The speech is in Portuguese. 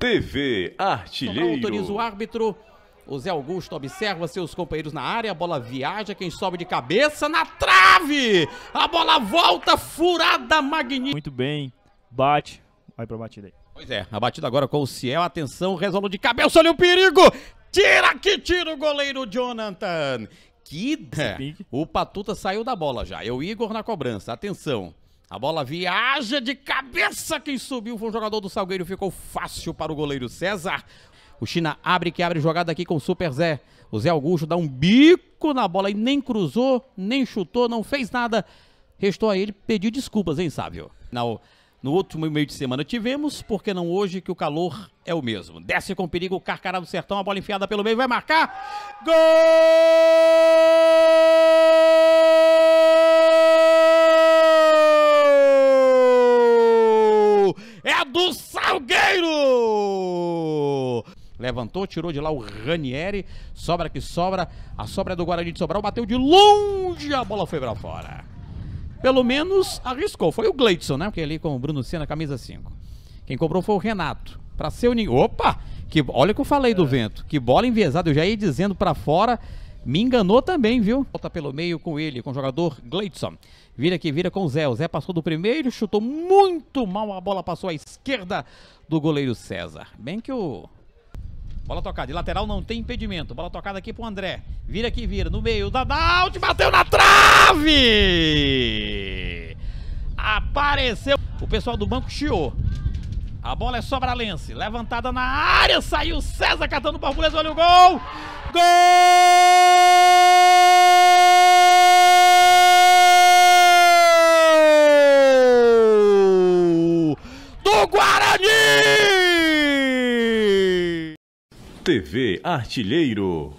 TV Artilheiro. autoriza o árbitro. O Zé Augusto observa seus companheiros na área, a bola viaja, quem sobe de cabeça na trave! A bola volta furada magnífica. Muito bem, bate, vai pra batida aí. Pois é, a batida agora com o Ciel, atenção, resolve de cabeça, olha o perigo! Tira que tira o goleiro Jonathan! Que... o Patuta saiu da bola já, é o Igor na cobrança, atenção. A bola viaja de cabeça. Quem subiu foi o jogador do Salgueiro. Ficou fácil para o goleiro César. O China abre que abre jogada aqui com o Super Zé. O Zé Augusto dá um bico na bola e nem cruzou, nem chutou, não fez nada. Restou a ele pedir desculpas, hein, Sábio? No, no último meio de semana tivemos, porque não hoje que o calor é o mesmo. Desce com perigo o Carcará do Sertão, a bola enfiada pelo meio, vai marcar. Gol! é do Salgueiro! Levantou, tirou de lá o Ranieri. Sobra que sobra. A sobra é do Guarani de Sobral. Bateu de longe. A bola foi pra fora. Pelo menos arriscou. Foi o Gleidson, né? Porque ali com o Bruno Senna, camisa 5. Quem cobrou foi o Renato. Pra ser o. Opa! Que, olha o que eu falei é. do vento. Que bola enviesada. Eu já ia dizendo para fora me enganou também, viu? Volta pelo meio com ele, com o jogador Gleidson. Vira que vira com o Zé. O Zé passou do primeiro, chutou muito mal. A bola passou à esquerda do goleiro César. Bem que o. Bola tocada. De lateral não tem impedimento. Bola tocada aqui pro André. Vira que vira. No meio. Dadaldi bateu na trave! Apareceu. O pessoal do banco chiou. A bola é sobralense. Levantada na área. Saiu César catando borboleta. Olha o gol! Gol! TV Artilheiro.